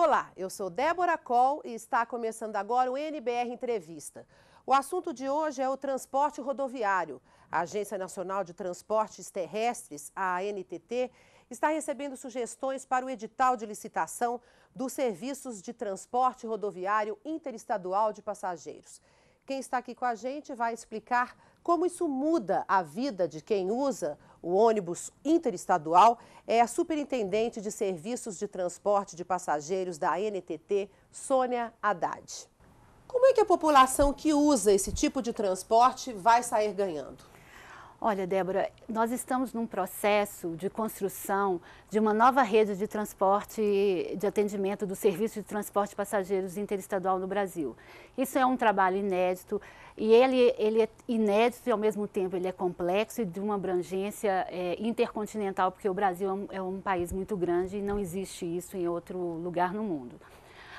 Olá, eu sou Débora Col e está começando agora o NBR Entrevista. O assunto de hoje é o transporte rodoviário. A Agência Nacional de Transportes Terrestres, a ANTT, está recebendo sugestões para o edital de licitação dos serviços de transporte rodoviário interestadual de passageiros. Quem está aqui com a gente vai explicar como isso muda a vida de quem usa o ônibus interestadual, é a superintendente de serviços de transporte de passageiros da ANTT, Sônia Haddad. Como é que a população que usa esse tipo de transporte vai sair ganhando? Olha, Débora, nós estamos num processo de construção de uma nova rede de transporte, de atendimento do serviço de transporte de passageiros interestadual no Brasil. Isso é um trabalho inédito e ele, ele é inédito e, ao mesmo tempo, ele é complexo e de uma abrangência é, intercontinental, porque o Brasil é um, é um país muito grande e não existe isso em outro lugar no mundo.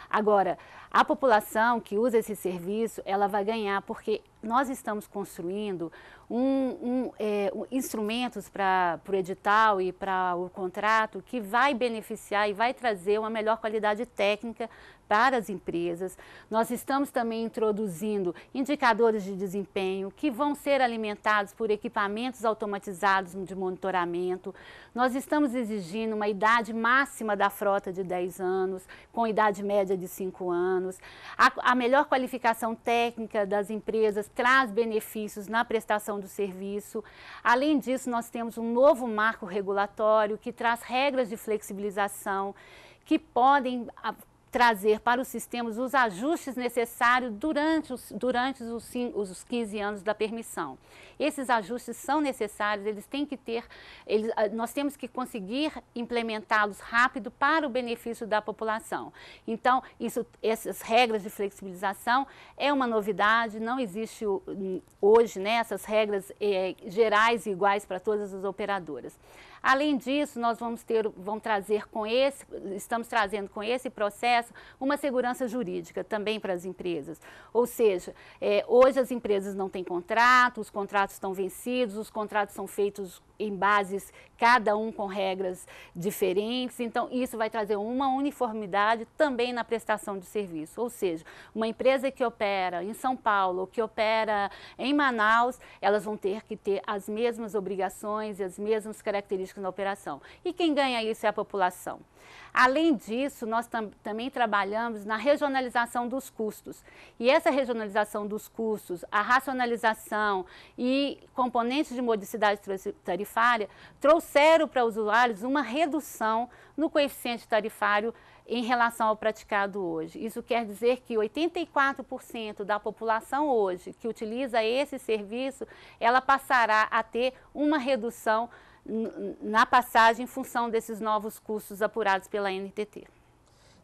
Agora, a população que usa esse serviço, ela vai ganhar, porque nós estamos construindo um, um, é, um instrumentos para o edital e para o contrato que vai beneficiar e vai trazer uma melhor qualidade técnica para as empresas. Nós estamos também introduzindo indicadores de desempenho que vão ser alimentados por equipamentos automatizados de monitoramento. Nós estamos exigindo uma idade máxima da frota de 10 anos, com idade média de 5 anos. A, a melhor qualificação técnica das empresas traz benefícios na prestação do serviço. Além disso, nós temos um novo marco regulatório que traz regras de flexibilização que podem ah, trazer para os sistemas os ajustes necessários durante os, durante os, os 15 anos da permissão. Esses ajustes são necessários, eles têm que ter, eles, ah, nós temos que conseguir implementá-los rápido para o benefício da população. Então, isso, essas regras de flexibilização é uma novidade, não existe hum, hoje né, essas regras eh, gerais e iguais para todas as operadoras. Além disso, nós vamos ter, vamos trazer com esse, estamos trazendo com esse processo uma segurança jurídica também para as empresas. Ou seja, é, hoje as empresas não têm contrato, os contratos estão vencidos, os contratos são feitos em bases cada um com regras diferentes. Então, isso vai trazer uma uniformidade também na prestação de serviço. Ou seja, uma empresa que opera em São Paulo, que opera em Manaus, elas vão ter que ter as mesmas obrigações e as mesmas características na operação. E quem ganha isso é a população. Além disso, nós tam também trabalhamos na regionalização dos custos. E essa regionalização dos custos, a racionalização e componentes de modicidade tarifária trouxeram trouxeram para os usuários uma redução no coeficiente tarifário em relação ao praticado hoje. Isso quer dizer que 84% da população hoje que utiliza esse serviço, ela passará a ter uma redução na passagem em função desses novos custos apurados pela NTT.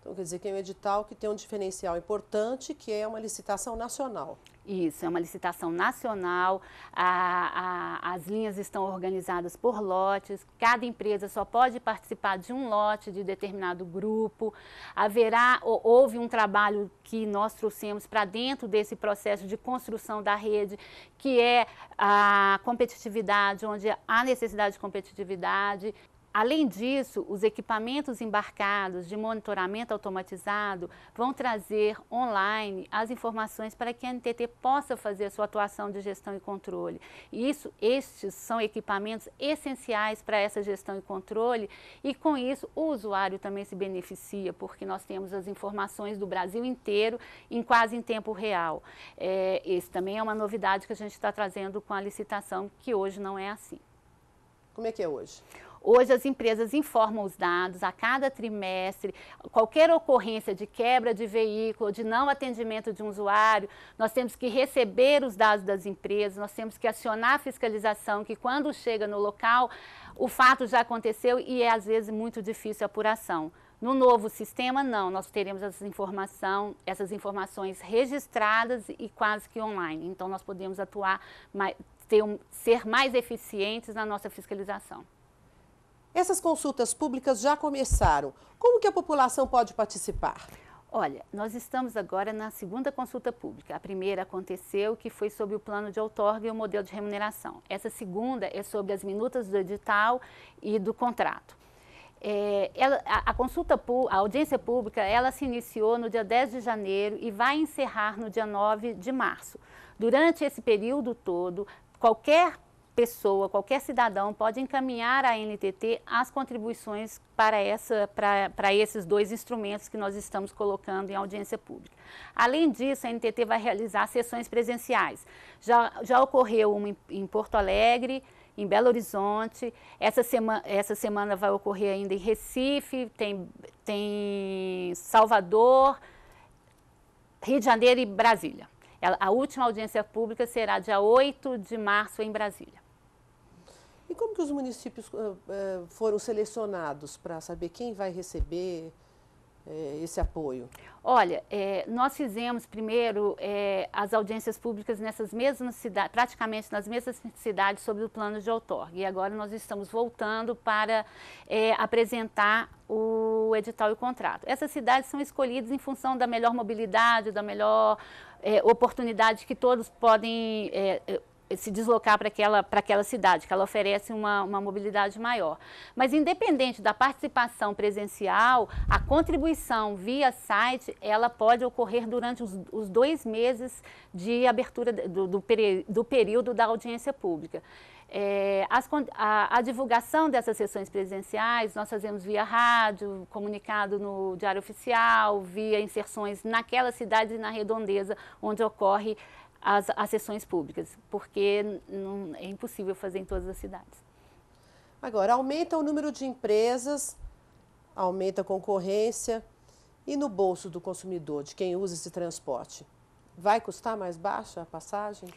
Então, quer dizer que é um edital que tem um diferencial importante, que é uma licitação nacional. Isso, é uma licitação nacional, a, a, as linhas estão organizadas por lotes, cada empresa só pode participar de um lote de determinado grupo. Haverá, ou, houve um trabalho que nós trouxemos para dentro desse processo de construção da rede, que é a competitividade, onde há necessidade de competitividade, Além disso, os equipamentos embarcados de monitoramento automatizado vão trazer online as informações para que a NTT possa fazer a sua atuação de gestão e controle. E isso, estes são equipamentos essenciais para essa gestão e controle e com isso o usuário também se beneficia, porque nós temos as informações do Brasil inteiro em quase em tempo real. É, esse também é uma novidade que a gente está trazendo com a licitação, que hoje não é assim. Como é que é hoje? Hoje as empresas informam os dados a cada trimestre, qualquer ocorrência de quebra de veículo, de não atendimento de um usuário, nós temos que receber os dados das empresas, nós temos que acionar a fiscalização, que quando chega no local, o fato já aconteceu e é às vezes muito difícil a apuração. No novo sistema, não, nós teremos essa informação, essas informações registradas e quase que online. Então, nós podemos atuar, ter, ser mais eficientes na nossa fiscalização. Essas consultas públicas já começaram. Como que a população pode participar? Olha, nós estamos agora na segunda consulta pública. A primeira aconteceu, que foi sobre o plano de outorga e o modelo de remuneração. Essa segunda é sobre as minutas do edital e do contrato. É, ela, a, a, consulta, a audiência pública, ela se iniciou no dia 10 de janeiro e vai encerrar no dia 9 de março. Durante esse período todo, qualquer pessoa, qualquer cidadão pode encaminhar à NTT as contribuições para, essa, para, para esses dois instrumentos que nós estamos colocando em audiência pública. Além disso, a NTT vai realizar sessões presenciais. Já, já ocorreu uma em, em Porto Alegre, em Belo Horizonte. Essa semana, essa semana vai ocorrer ainda em Recife, tem, tem Salvador, Rio de Janeiro e Brasília. A última audiência pública será dia 8 de março em Brasília. E como que os municípios uh, uh, foram selecionados para saber quem vai receber uh, esse apoio? Olha, é, nós fizemos primeiro é, as audiências públicas nessas mesmas cidades, praticamente nas mesmas cidades, sobre o plano de outorga. E agora nós estamos voltando para é, apresentar o edital e o contrato. Essas cidades são escolhidas em função da melhor mobilidade, da melhor oportunidade que todos podem se deslocar para aquela, para aquela cidade, que ela oferece uma, uma mobilidade maior. Mas, independente da participação presencial, a contribuição via site, ela pode ocorrer durante os, os dois meses de abertura do, do, do período da audiência pública. É, as, a, a, divulgação dessas sessões presenciais nós fazemos via rádio, comunicado no Diário Oficial, via inserções naquela cidade e na redondeza onde ocorre as, as sessões públicas, porque não, é impossível fazer em todas as cidades. Agora, aumenta o número de empresas, aumenta a concorrência e no bolso do consumidor, de quem usa esse transporte, vai custar mais baixa a passagem?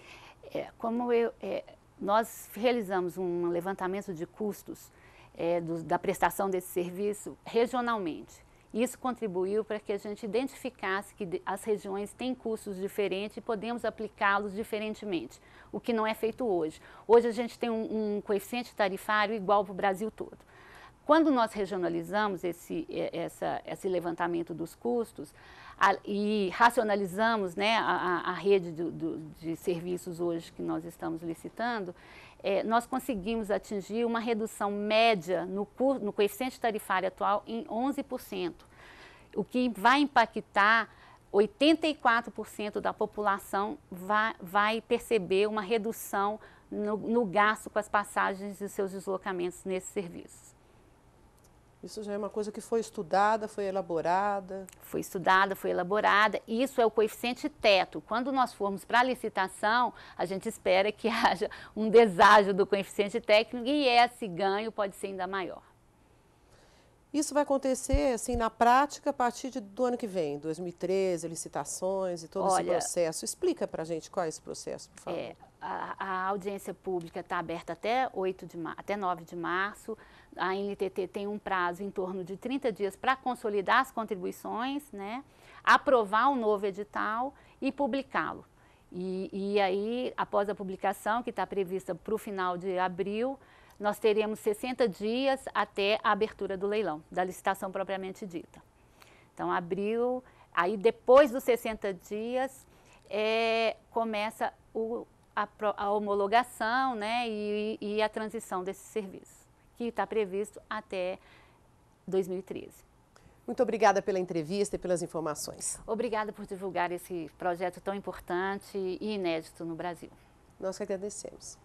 É, como eu, é, nós realizamos um levantamento de custos é, do, da prestação desse serviço regionalmente. Isso contribuiu para que a gente identificasse que as regiões têm custos diferentes e podemos aplicá-los diferentemente, o que não é feito hoje. Hoje a gente tem um, um coeficiente tarifário igual para o Brasil todo. Quando nós regionalizamos esse, é, essa, esse levantamento dos custos, a, e racionalizamos né, a, a rede do, do, de serviços hoje que nós estamos licitando, é, nós conseguimos atingir uma redução média no, no coeficiente tarifário atual em 11%, o que vai impactar 84% da população vai, vai, perceber uma redução no, no gasto com as passagens e seus deslocamentos nesses serviços. Isso já é uma coisa que foi estudada, foi elaborada. Foi estudada, foi elaborada. Isso é o coeficiente teto. Quando nós formos para a licitação, a gente espera que haja um deságio do coeficiente técnico e esse ganho pode ser ainda maior. Isso vai acontecer, assim, na prática, a partir de, do ano que vem, 2013, licitações e todo Olha, esse processo. Explica para a gente qual é esse processo, por favor. É, a, audiência pública está aberta até, 8 de até 9 de março. A NTT tem um prazo em torno de 30 dias para consolidar as contribuições, né, aprovar o um novo edital e publicá-lo. E, e aí, após a publicação, que está prevista para o final de abril, nós teremos 60 dias até a abertura do leilão, da licitação propriamente dita. Então, abril, aí depois dos 60 dias, é, começa o a, a homologação né, e, e, a transição desse serviço, que está previsto até 2013. Muito obrigada pela entrevista e pelas informações. Obrigada por divulgar esse projeto tão importante e inédito no Brasil. Nós que agradecemos.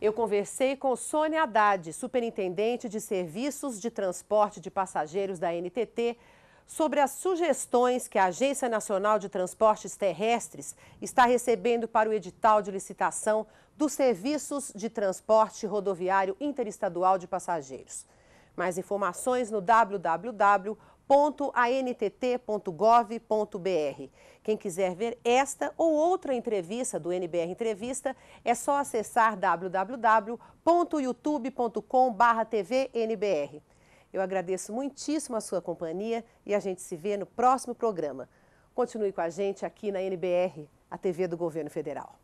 Eu conversei com Sônia Haddad, superintendente de serviços de transporte de passageiros da NTT, sobre as sugestões que a Agência Nacional de Transportes Terrestres está recebendo para o edital de licitação dos serviços de transporte rodoviário interestadual de passageiros. Mais informações no www.antt.gov.br. Quem quiser ver esta ou outra entrevista do NBR Entrevista, é só acessar www.youtube.com.br. Eu agradeço muitíssimo a sua companhia e a gente se vê no próximo programa. Continue com a gente aqui na NBR, a TV do Governo Federal.